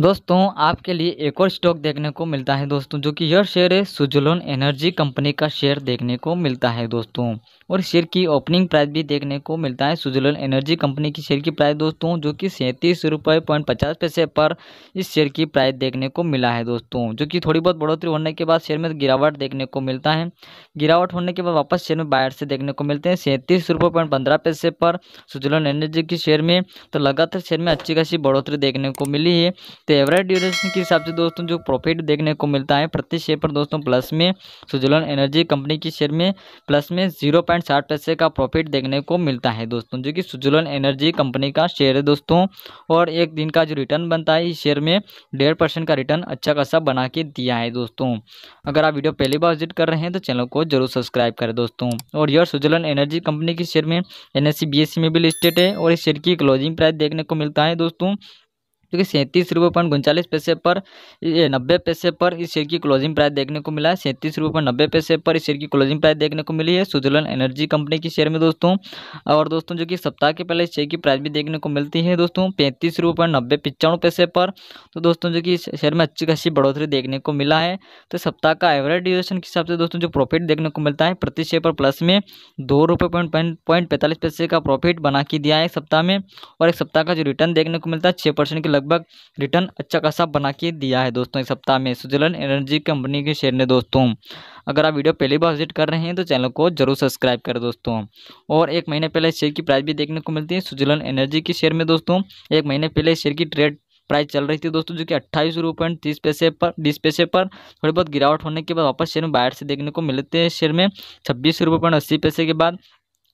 दोस्तों आपके लिए एक और स्टॉक देखने को मिलता है दोस्तों जो कि यह शेयर है सुजलोन एनर्जी कंपनी का शेयर देखने को मिलता है दोस्तों और शेयर की ओपनिंग प्राइस भी देखने को मिलता है सुजलोन एनर्जी कंपनी की शेयर की प्राइस दोस्तों जो कि सैंतीस रुपये पॉइंट पचास पैसे पर इस शेयर की प्राइस देखने को मिला है दोस्तों जो कि थोड़ी बहुत बढ़ोतरी होने के बाद शेयर में गिरावट देखने को मिलता है गिरावट होने के बाद वापस शेयर में बायर से देखने को मिलते हैं सैंतीस रुपये पॉइंट पंद्रह पैसे पर सुजलोन एनर्जी के शेयर में तो लगातार शेयर में अच्छी खासी बढ़ोतरी देखने को मिली है तो एवरेज ड्यूरेशन के हिसाब से दोस्तों जो प्रॉफिट देखने को मिलता है प्रति शेयर पर दोस्तों प्लस में सुजलन एनर्जी कंपनी के शेयर में प्लस में जीरो पॉइंट साठ पैसे का प्रॉफिट देखने को मिलता है दोस्तों जो कि सुजलन एनर्जी कंपनी का शेयर है दोस्तों और एक दिन का जो रिटर्न बनता है इस शेयर में डेढ़ परसेंट का रिटर्न अच्छा खासा बना के दिया है दोस्तों अगर आप वीडियो पहली बार विजिट कर रहे हैं तो चैनल को जरूर सब्सक्राइब करें दोस्तों और यह सुजलन एनर्जी कंपनी के शेयर में एन एस e e में भी लिस्टेड है और इस शेयर की क्लोजिंग प्राइस देखने को मिलता है दोस्तों जो कि सैंतीस रुपये पॉइंट उनचालीस पैसे पर नब्बे पैसे पर इस शेयर की क्लोजिंग प्राइस देखने को मिला है सैंतीस रुपये पॉइंट नब्बे पैसे पर इस शेयर की क्लोजिंग प्राइस देखने को मिली है सुजलन एनर्जी कंपनी की शेयर में दोस्तों और दोस्तों जो कि सप्ताह के पहले शेयर की प्राइस भी देखने को मिलती है दोस्तों पैंतीस रुपये पॉइंट नब्बे पचानवे पैसे पर तो दोस्तों जो कि शेयर में अच्छी खासी बढ़ोतरी देखने को मिला है तो सप्ताह का एवरेज ड्यूरेशन के हिसाब से दोस्तों जो प्रॉफिट देखने को मिलता है प्रति शेयर पर प्लस में दो रुपये पॉइंट पॉइंट पैंतालीस पैसे का प्रॉफिट बना के दिया है सप्ताह में और एक सप्ताह का जो रिटर्न देखने को मिलता है छः परसेंट के लगभग लगभग रिटर्न अच्छा खासा बना के दिया है दोस्तों एक सप्ताह में स्विट्जरलैंड एनर्जी कंपनी के शेयर ने दोस्तों अगर आप वीडियो पहली बार विजिट कर रहे हैं तो चैनल को जरूर सब्सक्राइब करें दोस्तों और एक महीने पहले शेयर की प्राइस भी देखने को मिलती है स्विट्जरलैंड एनर्जी के शेयर में दोस्तों एक महीने पहले शेयर की ट्रेड प्राइस चल रही थी दोस्तों जो कि अट्ठाईस रुपये पॉइंट तीस पैसे पर बीस पैसे पर थोड़ी बहुत गिरावट होने के बाद वापस शेयर में बाहर से देखने को मिलते हैं शेयर में छब्बीस रुपये पॉइंट अस्सी पैसे के बाद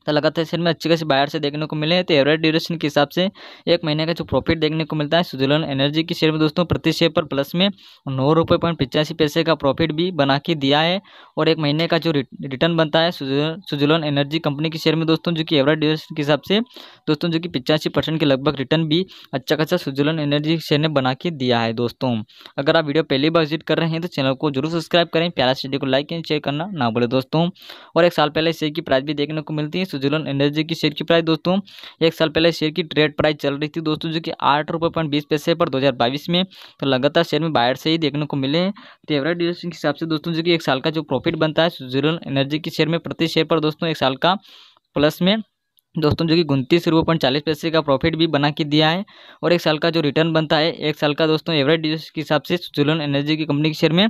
तो लगातार शेयर में अच्छी खासी बाहर से देखने को मिले हैं तो एवरेज ड्यूरेशन के हिसाब से एक महीने का जो प्रॉफिट देखने को मिलता है स्विट्जरलैंड एनर्जी की शेयर में दोस्तों प्रति शेयर पर प्लस में नौ रुपये पॉइंट पिचासी पैसे का प्रॉफिट भी बना के दिया है और एक महीने का जो रिटर्न बनता है स्विट्जरलैंड एनर्जी कंपनी के शेयर में दोस्तों जो कि एवरेज ड्यूरेशन के हिसाब से दोस्तों जो कि पिचासी के लगभग रिटर्न भी अच्छा खासा स्विट्जरलैंड एनर्जी शेयर ने बना के दिया है दोस्तों अगर आप वीडियो पहली बार विजिट कर रहे हैं तो चैनल को जरूर सब्सक्राइब करें प्यारा वीडियो को लाइक एंड शेयर करना ना बोले दोस्तों और एक साल पहले शेयर की प्राइस भी देखने को मिलती है सुजुलन एनर्जी की शेयर की प्राइस दोस्तों एक साल पहले शेयर की ट्रेड प्राइस चल रही थी दोस्तों जो कि आठ रुपये पॉइंट बीस पैसे पर दो हज़ार बाईस में तो लगातार शेयर में बायर से ही देखने को मिले तो एवरेज ड्यूरेशन के हिसाब से दोस्तों जो कि एक साल का जो प्रॉफिट बनता है सुजुलन एनर्जी के शेयर में प्रति शेयर पर दोस्तों एक साल का प्लस में दोस्तों जो कि उनतीस रुपये पॉइंट चालीस पैसे का प्रॉफिट भी बना के दिया है और एक साल का जो रिटर्न बनता है एक साल का दोस्तों एवरेज के हिसाब से सुजुलन एनर्जी की कंपनी के शेयर में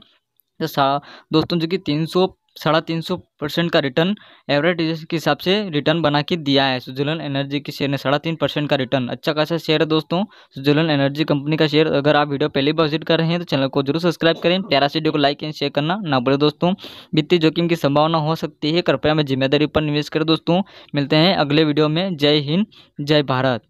तो दोस्तों जो कि तीन सौ साढ़ा तीन सौ परसेंट का रिटर्न एवरेज के हिसाब से रिटर्न बना के दिया है सुजुलन एनर्जी के शेयर ने साढ़ा तीन परसेंट का रिटर्न अच्छा खासा शेयर है दोस्तों सुजुलन एनर्जी कंपनी का शेयर अगर आप वीडियो पहली बार विजिट कर रहे हैं तो चैनल को जरूर सब्सक्राइब करें प्यारा वीडियो को लाइक एंड शेयर करना ना बोले दोस्तों वित्तीय जोखिम की संभावना हो सकती है कृपया मैं जिम्मेदारी पर निवेश करें दोस्तों मिलते हैं अगले वीडियो में जय हिंद जय भारत